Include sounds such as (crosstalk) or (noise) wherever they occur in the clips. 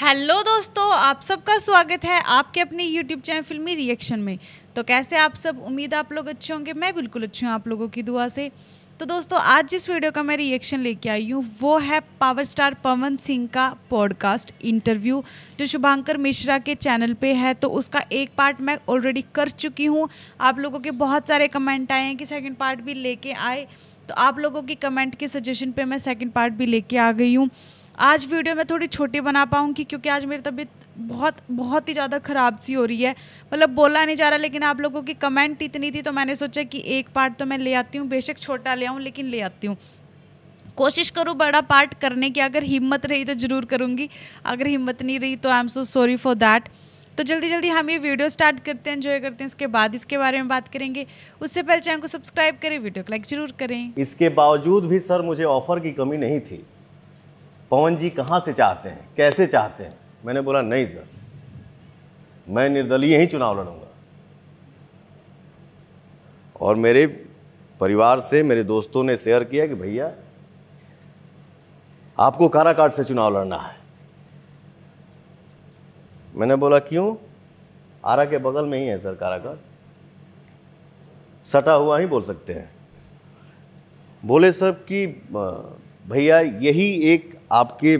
Hello दोस्तों आप सबका स्वागत है आपके अपने यूट्यूब चैनल फिल्मी रिएक्शन में तो कैसे आप सब उम्मीद आप लोग अच्छे होंगे मैं बिल्कुल अच्छी हूँ आप लोगों की दुआ से तो दोस्तों आज जिस वीडियो का मैं रिएक्शन लेके आई हूँ वो है पावर स्टार पवन सिंह का पॉडकास्ट इंटरव्यू जो शुभांकर मिश्रा के चैनल पे है तो उसका एक पार्ट मैं ऑलरेडी कर चुकी हूँ आप लोगों के बहुत सारे कमेंट आए हैं कि सेकंड पार्ट भी लेके आए तो आप लोगों की कमेंट के सजेशन पे मैं सेकंड पार्ट भी लेके आ गई हूँ आज वीडियो मैं थोड़ी छोटी बना पाऊँगी क्योंकि आज मेरी तबीयत बहुत बहुत ही ज़्यादा ख़राब सी हो रही है मतलब बोला नहीं जा रहा लेकिन आप लोगों की कमेंट इतनी थी तो मैंने सोचा कि एक पार्ट तो मैं ले आती हूँ बेशक छोटा ले आऊँ लेकिन ले आती हूँ कोशिश करूँ बड़ा पार्ट करने की अगर हिम्मत रही तो ज़रूर करूँगी अगर हिम्मत नहीं रही तो I am so sorry for that तो जल्दी जल्दी हम ये वीडियो स्टार्ट करते हैं एंजॉय करते हैं इसके बाद इसके बारे में बात करेंगे उससे पहले चैनल को सब्सक्राइब करें वीडियो को लाइक जरूर करें इसके बावजूद भी सर मुझे ऑफर की कमी नहीं थी पवन जी कहाँ से चाहते हैं कैसे चाहते हैं मैंने बोला नहीं सर मैं निर्दलीय ही चुनाव लड़ूंगा और मेरे परिवार से मेरे दोस्तों ने शेयर किया कि भैया आपको काराकाट से चुनाव लड़ना है मैंने बोला क्यों आरा के बगल में ही है सर काराकाट सटा हुआ ही बोल सकते हैं बोले सब कि भैया यही एक आपके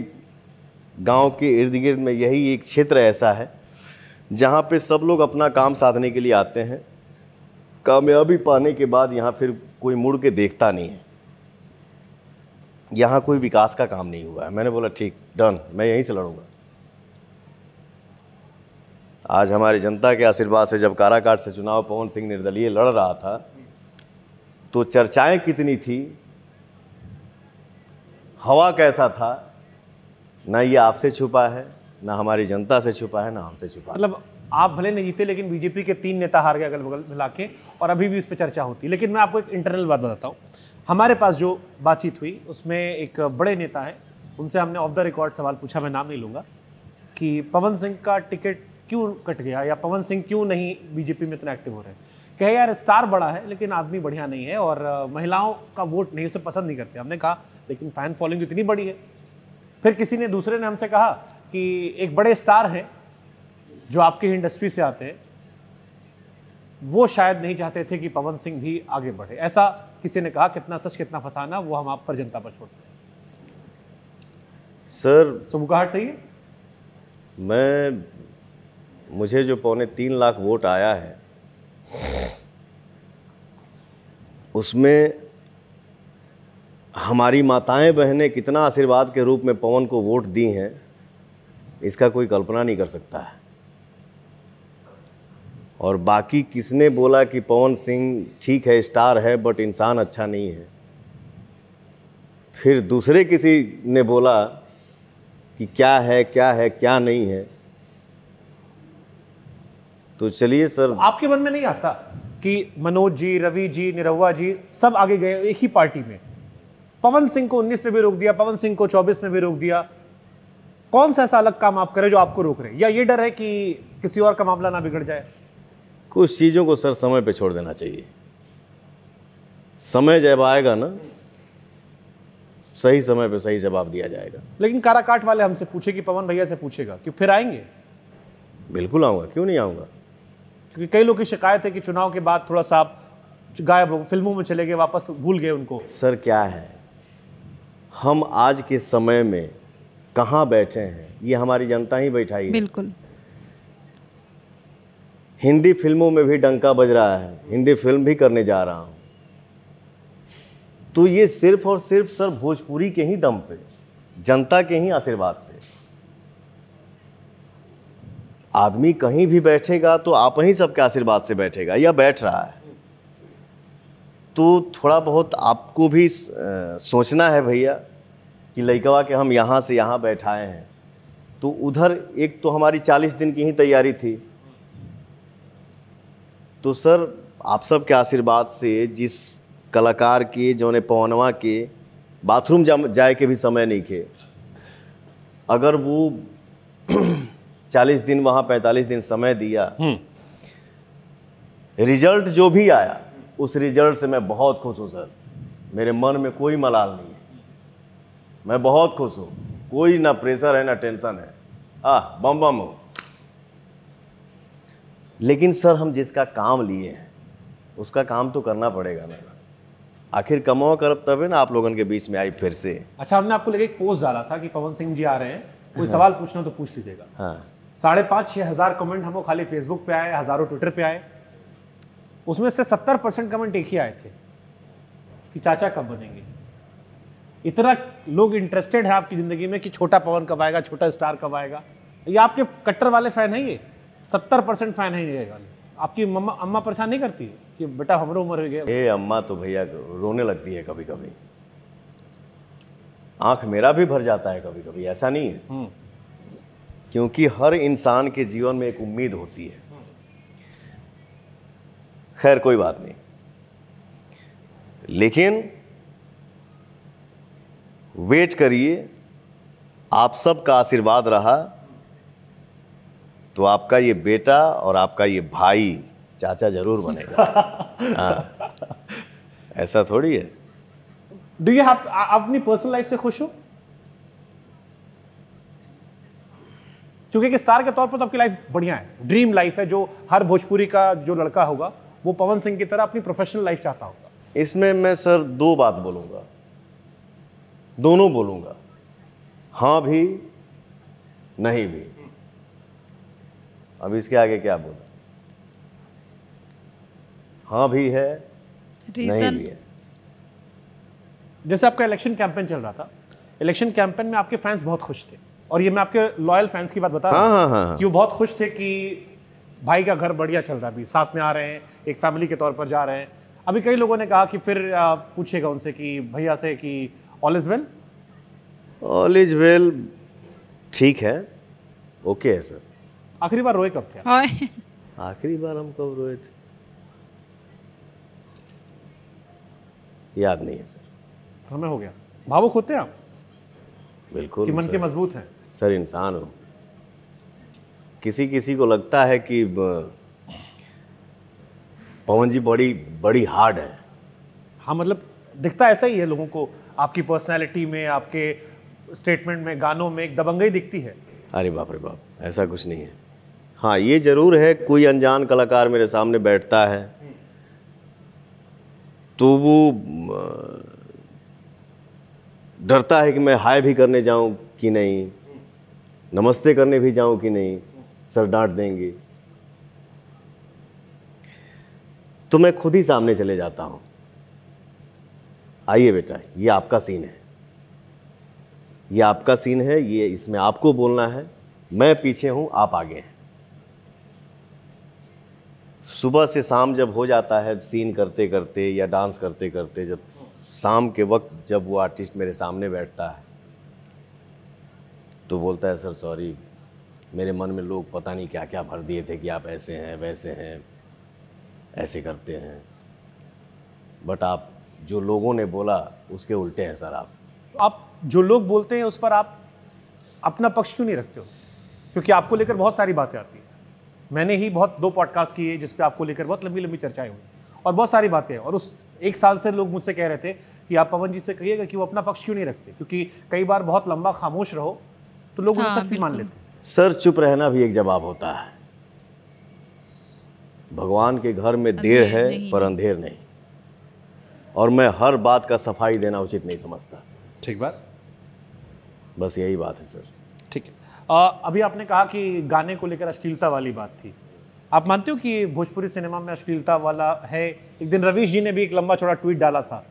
गांव के इर्द गिर्द में यही एक क्षेत्र ऐसा है जहां पे सब लोग अपना काम साधने के लिए आते हैं कामयाबी पाने के बाद यहाँ फिर कोई मुड़ के देखता नहीं है यहाँ कोई विकास का काम नहीं हुआ है मैंने बोला ठीक डन मैं यहीं से लड़ूंगा आज हमारी जनता के आशीर्वाद से जब काराकाट से चुनाव पवन सिंह निर्दलीय लड़ रहा था तो चर्चाएं कितनी थी हवा कैसा था ना ये आपसे छुपा है ना हमारी जनता से छुपा है ना हमसे छुपा मतलब आप भले नहीं जीते लेकिन बीजेपी के तीन नेता हार गए अगल बगल मिला के और अभी भी इस पर चर्चा होती है लेकिन मैं आपको एक इंटरनल बात बताता हूँ हमारे पास जो बातचीत हुई उसमें एक बड़े नेता हैं उनसे हमने ऑफ द रिकॉर्ड सवाल पूछा मैं नाम नहीं लूँगा कि पवन सिंह का टिकट क्यों कट गया या पवन सिंह क्यों नहीं बीजेपी में इतना एक्टिव हो रहे हैं कहे यार स्टार बड़ा है लेकिन आदमी बढ़िया नहीं है और महिलाओं का वोट नहीं उसे पसंद नहीं करते हमने कहा लेकिन फ़ैन फॉलोइंग तो इतनी बड़ी है फिर किसी ने दूसरे ने हमसे कहा कि एक बड़े स्टार हैं जो आपकी इंडस्ट्री से आते हैं वो शायद नहीं चाहते थे कि पवन सिंह भी आगे बढ़े ऐसा किसी ने कहा कितना सच कितना फसाना वो हम आप पर जनता पर छोड़ते हैं सर सुबुकाहट तो सही है मैं मुझे जो पौने तीन लाख वोट आया है उसमें हमारी माताएं बहनें कितना आशीर्वाद के रूप में पवन को वोट दी हैं इसका कोई कल्पना नहीं कर सकता है और बाकी किसने बोला कि पवन सिंह ठीक है स्टार है बट इंसान अच्छा नहीं है फिर दूसरे किसी ने बोला कि क्या है क्या है क्या नहीं है तो चलिए सर आपके मन में नहीं आता कि मनोज जी रवि जी निरहुआ जी सब आगे गए एक ही पार्टी में पवन सिंह को उन्नीस में भी रोक दिया पवन सिंह को चौबीस में भी रोक दिया कौन सा ऐसा अलग काम आप करें जो आपको रोक रहे या ये डर है कि किसी और का मामला ना बिगड़ जाए कुछ चीज़ों को सर समय पे छोड़ देना चाहिए समय जब आएगा ना सही समय पे सही जवाब दिया जाएगा लेकिन काराकाट वाले हमसे पूछे कि पवन भैया से पूछेगा कि फिर आएंगे बिल्कुल आऊंगा क्यों नहीं आऊंगा क्योंकि कई लोग की शिकायत है कि चुनाव के बाद थोड़ा सा आप गायब हो फिल्मों में चले गए वापस भूल गए उनको सर क्या है हम आज के समय में कहाँ बैठे हैं ये हमारी जनता ही बैठाई है बिल्कुल हिंदी फिल्मों में भी डंका बज रहा है हिंदी फिल्म भी करने जा रहा हूँ तो ये सिर्फ और सिर्फ सर भोजपुरी के ही दम पे जनता के ही आशीर्वाद से आदमी कहीं भी बैठेगा तो आप ही सबके आशीर्वाद से बैठेगा या बैठ रहा है तो थोड़ा बहुत आपको भी सोचना है भैया कि लड़कवा के हम यहाँ से यहाँ बैठाए हैं तो उधर एक तो हमारी चालीस दिन की ही तैयारी थी तो सर आप सब के आशीर्वाद से जिस कलाकार के जौने पवनवा के बाथरूम जा जाए के भी समय नहीं थे अगर वो (clears throat) चालीस दिन वहाँ पैंतालीस दिन समय दिया हम्म। रिजल्ट जो भी आया उस रिजल्ट से मैं बहुत खुश हूँ सर मेरे मन में कोई मलाल नहीं है मैं बहुत खुश हूँ कोई ना प्रेशर है ना टेंशन है आ बम बम हो लेकिन सर हम जिसका काम लिए हैं उसका काम तो करना पड़ेगा ना आखिर कमाओ कर तब ना आप लोगों के बीच में आई फिर से अच्छा हमने आपको लेके एक पोस्ट डाला था कि पवन सिंह जी आ रहे हैं कोई हाँ। सवाल पूछना तो पूछ लीजिएगा हाँ साढ़े पाँच छः हज़ार कमेंट हमको खाली फेसबुक पे आए हज़ारों ट्विटर पे आए उसमें से सत्तर परसेंट कमेंट एक ही आए थे कि चाचा कब बनेंगे इतना लोग इंटरेस्टेड है आपकी ज़िंदगी में कि छोटा पवन कब आएगा छोटा स्टार कब आएगा ये आपके कट्टर वाले फ़ैन है ये सत्तर परसेंट फ़ैन है ये वाले आपकी मम्मा अम्मा परेशान नहीं करती कि बेटा हमरो उम्र हो गया ए अम्मा तो भैया रोने लगती है कभी कभी आंख मेरा भी भर जाता है कभी कभी ऐसा नहीं है हम्म। क्योंकि हर इंसान के जीवन में एक उम्मीद होती है खैर कोई बात नहीं लेकिन वेट करिए आप सबका आशीर्वाद रहा तो आपका ये बेटा और आपका ये भाई चाचा जरूर बनेगा (laughs) हाँ। ऐसा थोड़ी है डू यू अपनी पर्सनल लाइफ से खुश हो क्योंकि स्टार के तौर पर तो आपकी लाइफ बढ़िया है ड्रीम लाइफ है जो हर भोजपुरी का जो लड़का होगा वो पवन सिंह की तरह अपनी प्रोफेशनल लाइफ चाहता होगा इसमें मैं सर दो बात बोलूंगा दोनों बोलूंगा हाँ भी नहीं भी अब इसके आगे क्या बोल हाँ भी है Reason. नहीं भी है जैसे आपका इलेक्शन कैंपेन चल रहा था इलेक्शन कैंपेन में आपके फैंस बहुत खुश थे और ये मैं आपके लॉयल फैंस की बात बता रहा हूँ हाँ, हाँ, हाँ, हाँ. कि वो बहुत खुश थे कि भाई का घर बढ़िया चल रहा है अभी साथ में आ रहे हैं एक फैमिली के तौर पर जा रहे हैं अभी कई लोगों ने कहा कि फिर पूछेगा उनसे कि भैया से कि all is well all is well ठीक है ओके है सर आखिरी बार रोए कब थे आखिरी बार हम कब रोए थे याद नहीं है सर समय हो गया भावुक होते हैं आप बिल्कुल मन के मजबूत हैं सर इंसान हो किसी किसी को लगता है कि पवन जी बड़ी बड़ी हार्ड है हाँ मतलब दिखता ऐसा ही है लोगों को आपकी पर्सनालिटी में आपके स्टेटमेंट में गानों में एक दबंगई दिखती है अरे बाप रे बाप ऐसा कुछ नहीं है हाँ ये ज़रूर है कोई अनजान कलाकार मेरे सामने बैठता है तो वो डरता है कि मैं हाय भी करने जाऊं कि नहीं नमस्ते करने भी जाऊं कि नहीं सर डांट देंगे तो मैं खुद ही सामने चले जाता हूं आइए बेटा ये आपका सीन है ये आपका सीन है ये इसमें आपको बोलना है मैं पीछे हूं आप आगे हैं सुबह से शाम जब हो जाता है सीन करते करते या डांस करते करते जब शाम के वक्त जब वो आर्टिस्ट मेरे सामने बैठता है तो बोलता है सर सॉरी मेरे मन में लोग पता नहीं क्या क्या भर दिए थे कि आप ऐसे हैं वैसे हैं ऐसे करते हैं बट आप जो लोगों ने बोला उसके उल्टे हैं सर आप आप जो लोग बोलते हैं उस पर आप अपना पक्ष क्यों नहीं रखते हो क्योंकि आपको लेकर बहुत सारी बातें आती हैं मैंने ही बहुत दो पॉडकास्ट किए जिस आपको लेकर बहुत लंबी लंबी चर्चाएं हुई और बहुत सारी बातें और उस एक साल से लोग मुझसे कह रहे थे कि आप पवन जी से कहिएगा कि वो अपना पक्ष क्यों नहीं रखते क्योंकि कई बार बहुत लंबा खामोश रहो तो लोग हाँ, उसे सख्ती मान लेते हैं सर चुप रहना भी एक जवाब होता है भगवान के घर में देर है पर अंधेर नहीं और मैं हर बात का सफाई देना उचित नहीं समझता ठीक बात बस यही बात है सर ठीक है अभी आपने कहा कि गाने को लेकर अश्लीलता वाली बात थी आप मानते हो कि भोजपुरी सिनेमा में अश्लीलता वाला है एक दिन रवीश जी ने भी एक लंबा छोड़ा ट्वीट डाला था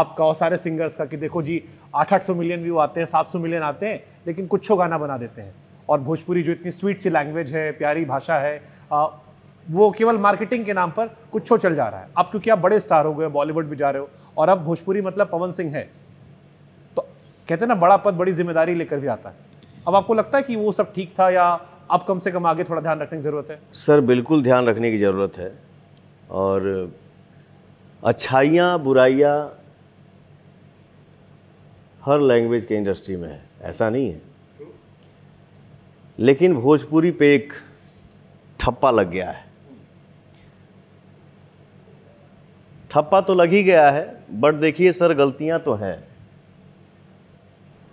आपका और सारे सिंगर्स का कि देखो जी आठ आठ सौ मिलियन व्यू आते हैं सात सौ मिलियन आते हैं लेकिन कुछ गाना बना देते हैं और भोजपुरी जो इतनी स्वीट सी लैंग्वेज है प्यारी भाषा है आ, वो केवल मार्केटिंग के नाम पर कुछ हो चल जा रहा है अब क्योंकि आप बड़े स्टार हो गए बॉलीवुड भी जा रहे हो और अब भोजपुरी मतलब पवन सिंह है तो कहते हैं ना बड़ा पद बड़ी जिम्मेदारी लेकर भी आता है अब आपको लगता है कि वो सब ठीक था या अब कम से कम आगे थोड़ा ध्यान रखने की ज़रूरत है सर बिल्कुल ध्यान रखने की ज़रूरत है और अच्छाइयाँ बुराइयाँ हर लैंग्वेज के इंडस्ट्री में है ऐसा नहीं है लेकिन भोजपुरी पे एक ठप्पा लग गया है ठप्पा तो लग ही गया है बट देखिए सर गलतियां तो हैं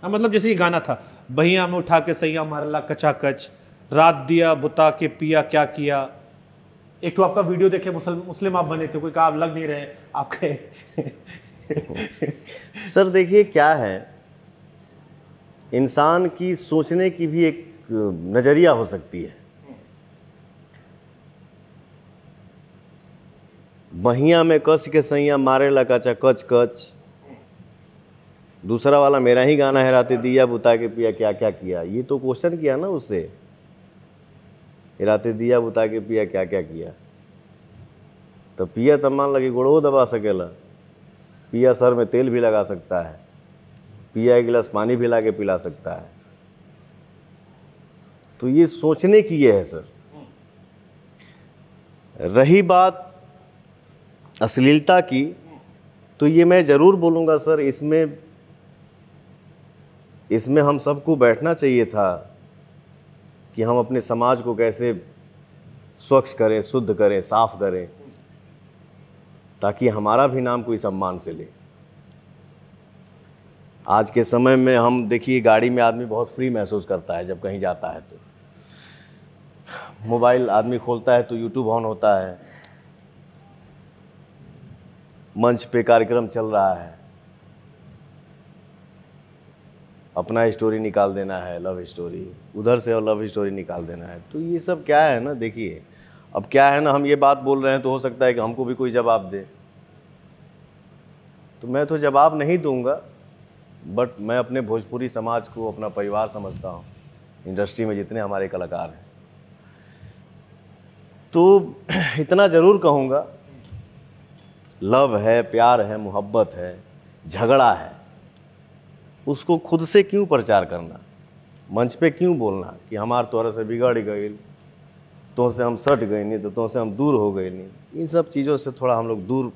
हाँ मतलब जैसे ये गाना था बहिया में उठा के सैया मारला कच रात दिया बुता के पिया क्या किया एक तो आपका वीडियो देखे मुस्लिम मुस्लिम आप बने थे कोई कहा आप लग नहीं रहे आपके (laughs) सर देखिए क्या है इंसान की सोचने की भी एक नज़रिया हो सकती है महिया में कस के सैया मारे ला कचा कच कच दूसरा वाला मेरा ही गाना है राते दिया बुता के पिया क्या क्या किया ये तो क्वेश्चन किया ना उससे राते दिया बुता के पिया क्या क्या किया तो पिया तो मान लगे गुड़ो दबा सकेला पिया सर में तेल भी लगा सकता है पिया एक गिलास पानी भी ला के पिला सकता है तो ये सोचने की ये है सर रही बात अश्लीलता की तो ये मैं ज़रूर बोलूँगा सर इसमें इसमें हम सबको बैठना चाहिए था कि हम अपने समाज को कैसे स्वच्छ करें शुद्ध करें साफ करें ताकि हमारा भी नाम कोई सम्मान से ले आज के समय में हम देखिए गाड़ी में आदमी बहुत फ्री महसूस करता है जब कहीं जाता है तो मोबाइल आदमी खोलता है तो यूट्यूब ऑन होता है मंच पे कार्यक्रम चल रहा है अपना स्टोरी निकाल देना है लव स्टोरी उधर से और लव स्टोरी निकाल देना है तो ये सब क्या है ना देखिए अब क्या है ना हम ये बात बोल रहे हैं तो हो सकता है कि हमको भी कोई जवाब दे तो मैं तो जवाब नहीं दूंगा बट मैं अपने भोजपुरी समाज को अपना परिवार समझता हूँ इंडस्ट्री में जितने हमारे कलाकार हैं तो इतना ज़रूर कहूँगा लव है प्यार है मोहब्बत है झगड़ा है उसको खुद से क्यों प्रचार करना मंच पे क्यों बोलना कि हमार तोरा से बिगड़ गए तो से हम सट गए नहीं तो, तो से हम दूर हो गए नहीं इन सब चीज़ों से थोड़ा हम लोग दूर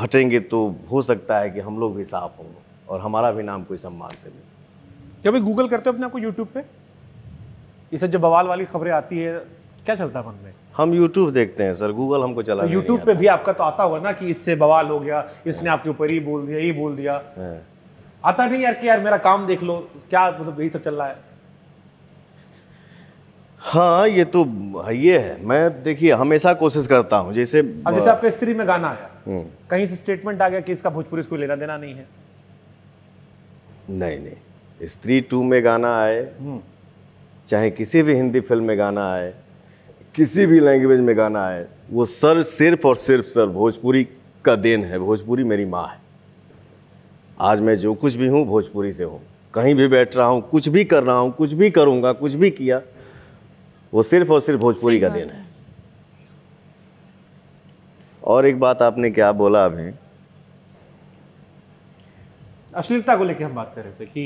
हटेंगे तो हो सकता है कि हम लोग भी साफ हों और हमारा भी नाम कोई सम्मान से मिले कभी गूगल करते हो अपने आपको यूट्यूब पे ये सब जो बवाल वाली खबरें आती है क्या चलता है मन में हम YouTube देखते हैं सर Google हमको चला तो YouTube पे भी आपका तो आता होगा ना कि इससे बवाल हो गया इसने आपके ऊपर ही बोल दिया ये बोल दिया हाँ। आता नहीं यार कि यार मेरा काम देख लो क्या मतलब यही सब चल रहा है हाँ ये तो ये है मैं देखिए हमेशा कोशिश करता हूँ जैसे अब जैसे आपके स्त्री में गाना आया हम्म। कहीं से स्टेटमेंट आ गया कि इसका भोजपुरी इसको लेना देना नहीं है नहीं नहीं स्त्री टू में गाना आए हम्म। चाहे किसी भी हिंदी फिल्म में गाना आए किसी भी लैंग्वेज में गाना आए वो सर सिर्फ और सिर्फ सर भोजपुरी का देन है भोजपुरी मेरी माँ है आज मैं जो कुछ भी हूँ भोजपुरी से हूँ कहीं भी बैठ रहा हूँ कुछ भी कर रहा हूँ कुछ भी करूँगा कुछ भी किया वो सिर्फ और सिर्फ भोजपुरी का देन है और एक बात आपने क्या बोला अभी अश्लीलता को लेकर हम बात कर रहे थे कि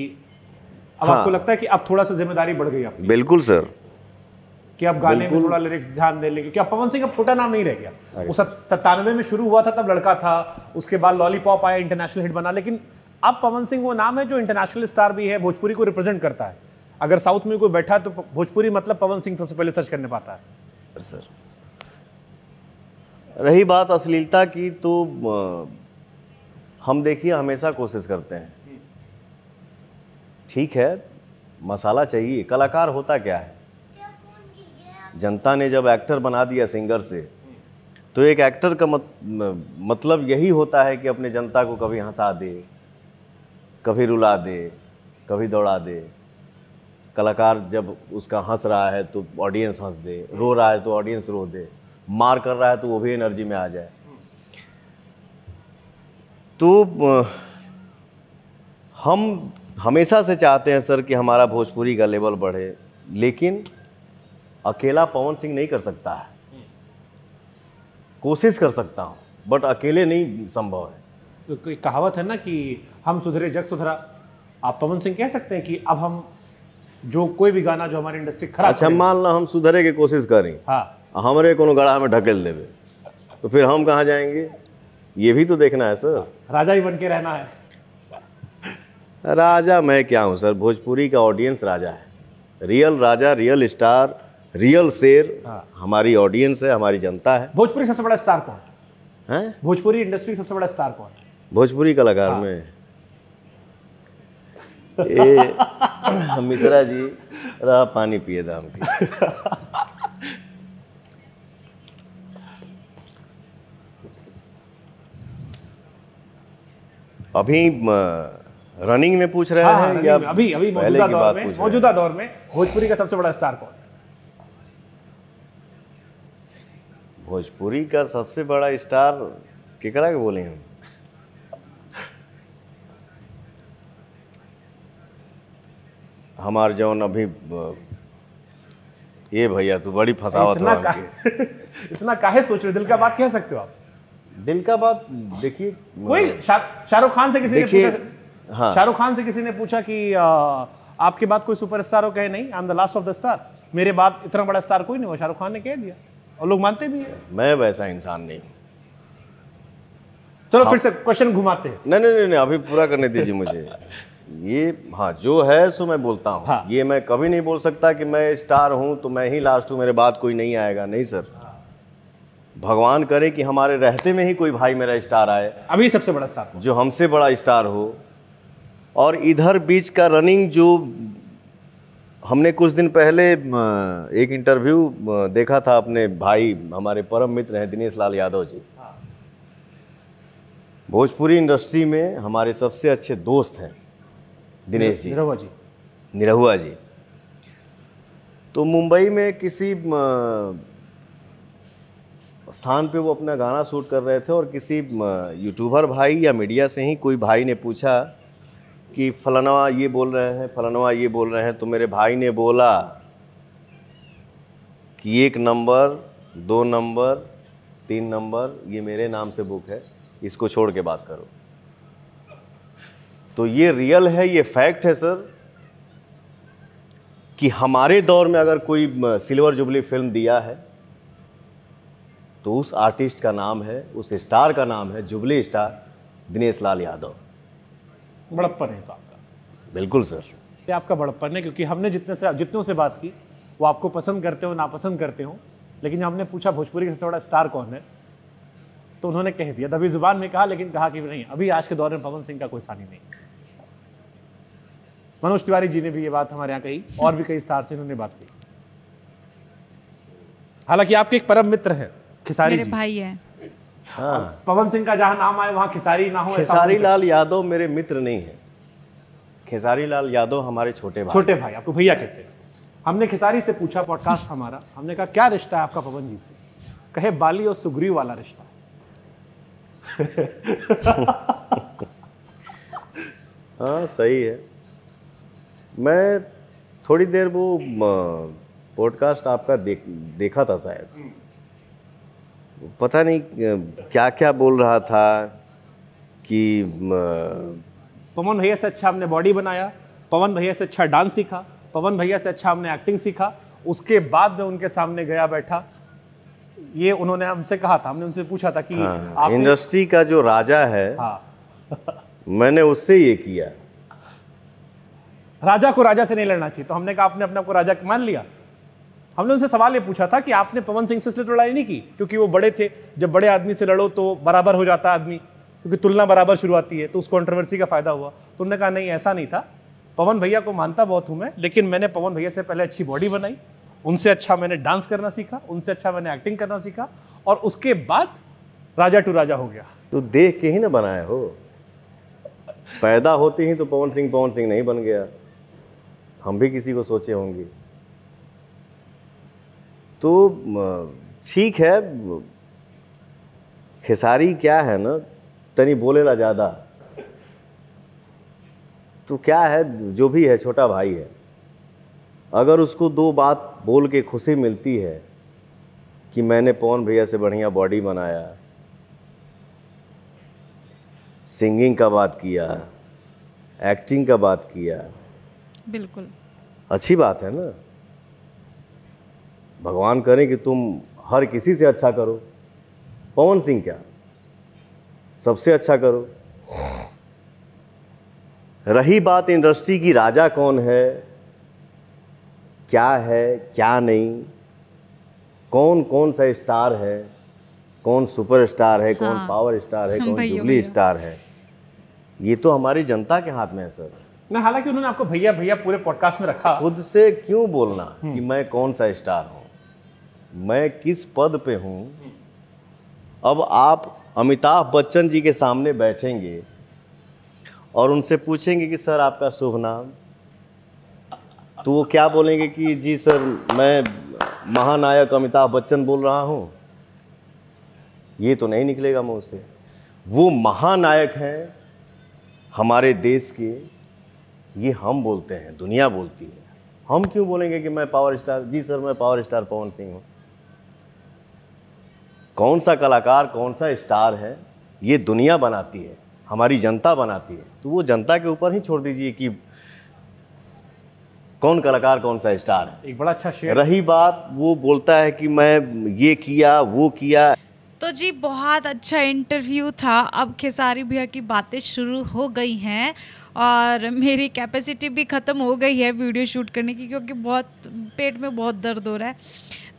अब हाँ, आपको लगता है कि अब थोड़ा सा जिम्मेदारी बढ़ गई आपकी बिल्कुल सर कि आप गाने में थोड़ा लिरिक्स ध्यान दे लेंगे क्या पवन सिंह अब छोटा नाम नहीं रह गया वो सत्तानवे में शुरू हुआ था तब लड़का था उसके बाद लॉलीपॉप आया इंटरनेशनल हिट बना लेकिन अब पवन सिंह वो नाम है जो इंटरनेशनल स्टार भी है भोजपुरी को रिप्रेजेंट करता है अगर साउथ में कोई बैठा तो भोजपुरी मतलब पवन सिंह सबसे पहले सर्च करने पाता है सर रही बात अश्लीलता की तो हम देखिए हमेशा कोशिश करते हैं ठीक है मसाला चाहिए कलाकार होता क्या है जनता ने जब एक्टर बना दिया सिंगर से तो एक एक्टर का मत, मतलब यही होता है कि अपने जनता को कभी हंसा दे कभी रुला दे कभी दौड़ा दे कलाकार जब उसका हंस रहा है तो ऑडियंस हंस दे रो रहा है तो ऑडियंस रो दे मार कर रहा है तो वो भी एनर्जी में आ जाए तो हम हमेशा से चाहते हैं सर कि हमारा भोजपुरी का लेवल बढ़े लेकिन अकेला पवन सिंह नहीं कर सकता है कोशिश कर सकता हूँ बट अकेले नहीं संभव है तो कोई कहावत है ना कि हम सुधरे जग सुधरा आप पवन सिंह कह सकते हैं कि अब हम जो कोई भी गाना जो हमारी इंडस्ट्री खराब अच्छा मान लो हम सुधरे की कोशिश करें हाँ हमारे को गढ़ा में ढकेल देवे तो फिर हम कहाँ जाएंगे ये भी तो देखना है सर राजा ही बन के रहना है राजा मैं क्या हूँ सर भोजपुरी का ऑडियंस राजा है रियल राजा रियल स्टार रियल शेर हाँ। हमारी ऑडियंस है हमारी जनता है भोजपुरी सबसे बड़ा स्टार कौन है भोजपुरी इंडस्ट्री सबसे बड़ा स्टार कौन है भोजपुरी कलाकार हाँ। में ए, (laughs) मिश्रा जी रहा पानी पिए दाम की (laughs) अभी रनिंग में पूछ रहे हाँ, हैं हाँ, या अभी अभी मौजूदा दौर में मौजूदा दौर में भोजपुरी का सबसे बड़ा स्टार कौन भोजपुरी का सबसे बड़ा स्टार केकरा के बोले हम हमार जौन अभी ये भैया तू बड़ी फसावत इतना, का, (laughs) इतना काहे सोच रहे दिल का बात कह सकते हो आप दिल का बात देखिए कोई मतलब- शाहरुख खान से किसी ने हाँ शाहरुख खान से किसी ने पूछा कि आ, आपके बाद कोई सुपर स्टार हो कहे नहीं I am the last of the star मेरे बाद इतना बड़ा स्टार कोई नहीं हुआ शाहरुख खान ने कह दिया और लोग मानते भी हैं मैं वैसा इंसान नहीं हूँ चलो हाँ। फिर से क्वेश्चन घुमाते हैं नहीं नहीं नहीं अभी पूरा करने दीजिए मुझे (laughs) ये हाँ जो है सो मैं बोलता हूँ हाँ। ये मैं कभी नहीं बोल सकता कि मैं स्टार हूँ तो मैं ही लास्ट हूँ मेरे बाद कोई नहीं आएगा नहीं सर भगवान करे कि हमारे रहते में ही कोई भाई मेरा स्टार आए अभी सबसे बड़ा स्टार जो हमसे बड़ा स्टार हो और इधर बीच का रनिंग जो हमने कुछ दिन पहले एक इंटरव्यू देखा था अपने भाई हमारे परम मित्र हैं दिनेश लाल यादव जी भोजपुरी इंडस्ट्री में हमारे सबसे अच्छे दोस्त हैं दिनेश जी निरहुआ जी निरहुआ जी तो मुंबई में किसी स्थान पे वो अपना गाना शूट कर रहे थे और किसी यूट्यूबर भाई या मीडिया से ही कोई भाई ने पूछा कि फलनवा ये बोल रहे हैं फलनवा ये बोल रहे हैं तो मेरे भाई ने बोला कि एक नंबर दो नंबर तीन नंबर ये मेरे नाम से बुक है इसको छोड़ के बात करो तो ये रियल है ये फैक्ट है सर कि हमारे दौर में अगर कोई सिल्वर जुबली फिल्म दिया है तो उस आर्टिस्ट का नाम है उस स्टार का नाम है जुबली स्टार दिनेश लाल यादव बड़प्पन है तो आपका बिल्कुल सर ये आपका बड़प्पन है क्योंकि हमने जितने से जितनों से बात की वो आपको पसंद करते हो नापसंद करते हो लेकिन हमने पूछा भोजपुरी का सबसे बड़ा स्टार कौन है तो उन्होंने कह दिया दबी जुबान में कहा लेकिन कहा कि नहीं अभी आज के दौर में पवन सिंह का कोई सानी नहीं मनोज तिवारी जी ने भी ये बात हमारे यहाँ कही और भी कई स्टार से उन्होंने बात की हालांकि आपके एक परम मित्र है खिसारी मेरे जी। भाई है हाँ। पवन सिंह का जहाँ नाम आए वहाँ खेसारी ना हो खेसारी लाल यादव मेरे मित्र नहीं है खेसारी लाल यादव हमारे छोटे भाई छोटे भाई आपको भैया कहते हैं हमने खेसारी से पूछा पॉडकास्ट हमारा हमने कहा क्या रिश्ता है आपका पवन जी से कहे बाली और सुग्रीव वाला रिश्ता (laughs) हाँ सही है मैं थोड़ी देर वो पॉडकास्ट आपका देख देखा था शायद हम्म। पता नहीं क्या क्या बोल रहा था कि पवन भैया से अच्छा हमने बॉडी बनाया पवन भैया से अच्छा डांस सीखा पवन भैया से अच्छा हमने एक्टिंग सीखा उसके बाद मैं उनके सामने गया बैठा ये उन्होंने हमसे कहा था हमने उनसे पूछा था कि हाँ, इंडस्ट्री का जो राजा है हाँ, मैंने उससे ये किया राजा को राजा से नहीं लड़ना चाहिए तो हमने कहा आपने अपने को राजा मान लिया हमने उनसे सवाल ये पूछा था कि आपने पवन सिंह से इसलिए तो लड़ाई नहीं की क्योंकि वो बड़े थे जब बड़े आदमी से लड़ो तो बराबर हो जाता आदमी क्योंकि तुलना बराबर शुरू आती है तो उस कॉन्ट्रोवर्सी का फायदा हुआ तो उन्होंने कहा नहीं ऐसा नहीं था पवन भैया को मानता बहुत हूँ मैं लेकिन मैंने पवन भैया से पहले अच्छी बॉडी बनाई उनसे अच्छा मैंने डांस करना सीखा उनसे अच्छा मैंने एक्टिंग करना सीखा और उसके बाद राजा टू राजा हो गया तो देख के ही ना बनाया हो पैदा होते ही तो पवन सिंह पवन सिंह नहीं बन गया हम भी किसी को सोचे होंगे तो ठीक है खेसारी क्या है ना तनी बोलेला ज़्यादा तो क्या है जो भी है छोटा भाई है अगर उसको दो बात बोल के खुशी मिलती है कि मैंने पवन भैया से बढ़िया बॉडी बनाया सिंगिंग का बात किया एक्टिंग का बात किया बिल्कुल अच्छी बात है ना भगवान करें कि तुम हर किसी से अच्छा करो पवन सिंह क्या सबसे अच्छा करो रही बात इंडस्ट्री की राजा कौन है क्या है क्या नहीं कौन कौन सा स्टार है कौन सुपर स्टार है कौन हाँ। पावर स्टार है कौन जुबली स्टार है ये तो हमारी जनता के हाथ में है सर हालांकि उन्होंने आपको भैया भैया पूरे पॉडकास्ट में रखा खुद से क्यों बोलना हम्म। कि मैं कौन सा स्टार हूँ मैं किस पद पे हूँ अब आप अमिताभ बच्चन जी के सामने बैठेंगे और उनसे पूछेंगे कि सर आपका शुभ नाम तो वो क्या बोलेंगे कि जी सर मैं महानायक अमिताभ बच्चन बोल रहा हूँ ये तो नहीं निकलेगा मुँह से वो महानायक हैं हमारे देश के ये हम बोलते हैं दुनिया बोलती है हम क्यों बोलेंगे कि मैं पावर स्टार जी सर मैं पावर स्टार पवन सिंह हूँ कौन सा कलाकार कौन सा स्टार है ये दुनिया बनाती है हमारी जनता बनाती है तो वो जनता के ऊपर ही छोड़ दीजिए कि कौन कलाकार कौन सा स्टार है एक बड़ा अच्छा शेयर रही बात वो बोलता है कि मैं ये किया वो किया तो जी बहुत अच्छा इंटरव्यू था अब खेसारी भैया की बातें शुरू हो गई हैं और मेरी कैपेसिटी भी ख़त्म हो गई है वीडियो शूट करने की क्योंकि बहुत पेट में बहुत दर्द हो रहा है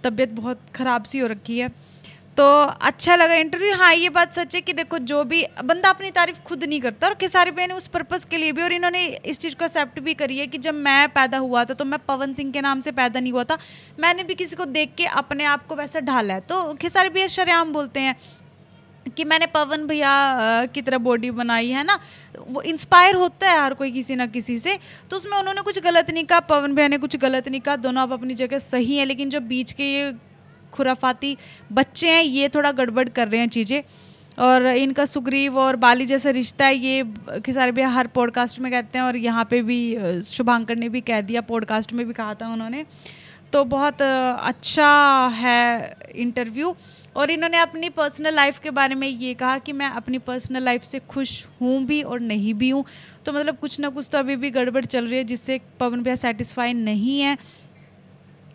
तबीयत बहुत ख़राब सी हो रखी है तो अच्छा लगा इंटरव्यू हाँ ये बात सच है कि देखो जो भी बंदा अपनी तारीफ खुद नहीं करता और खेसारी बहन उस पर्पज़ के लिए भी और इन्होंने इस चीज़ को एक्सेप्ट भी करी है कि जब मैं पैदा हुआ था तो मैं पवन सिंह के नाम से पैदा नहीं हुआ था मैंने भी किसी को देख के अपने आप को वैसा ढाला है तो खेसारी भैया शरेआम बोलते हैं कि मैंने पवन भैया की तरह बॉडी बनाई है ना वो इंस्पायर होता है हर कोई किसी ना किसी से तो उसमें उन्होंने कुछ गलत नहीं कहा पवन भैया ने कुछ गलत नहीं कहा दोनों आप अपनी जगह सही हैं लेकिन जो बीच के ये खुराफाती बच्चे हैं ये थोड़ा गड़बड़ कर रहे हैं चीज़ें और इनका सुग्रीव और बाली जैसा रिश्ता है ये खिसारे भी हर पॉडकास्ट में कहते हैं और यहाँ पे भी शुभांकर ने भी कह दिया पॉडकास्ट में भी कहा था उन्होंने तो बहुत अच्छा है इंटरव्यू और इन्होंने अपनी पर्सनल लाइफ के बारे में ये कहा कि मैं अपनी पर्सनल लाइफ से खुश हूँ भी और नहीं भी हूँ तो मतलब कुछ ना कुछ तो अभी भी गड़बड़ चल रही है जिससे पवन भैया सेटिस्फाई नहीं है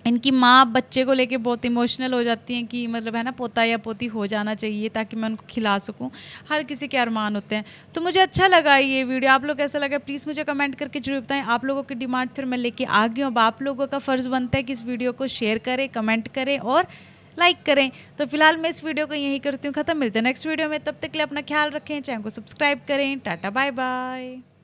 इनकी माँ बच्चे को लेके बहुत इमोशनल हो जाती हैं कि मतलब है ना पोता या पोती हो जाना चाहिए ताकि मैं उनको खिला सकूँ हर किसी के अरमान होते हैं तो मुझे अच्छा लगा ये वीडियो आप लोग कैसा लगा प्लीज़ मुझे कमेंट करके जरूर बताएं आप लोगों की डिमांड फिर मैं लेके आ गई हूँ अब आप लोगों का फ़र्ज़ बनता है कि इस वीडियो को शेयर करें कमेंट करें और लाइक करें तो फिलहाल मैं इस वीडियो को यहीं करती हूँ ख़त्म मिलते हैं नेक्स्ट वीडियो में तब तक के लिए अपना ख्याल रखें चैनल को सब्सक्राइब करें टाटा बाय बाय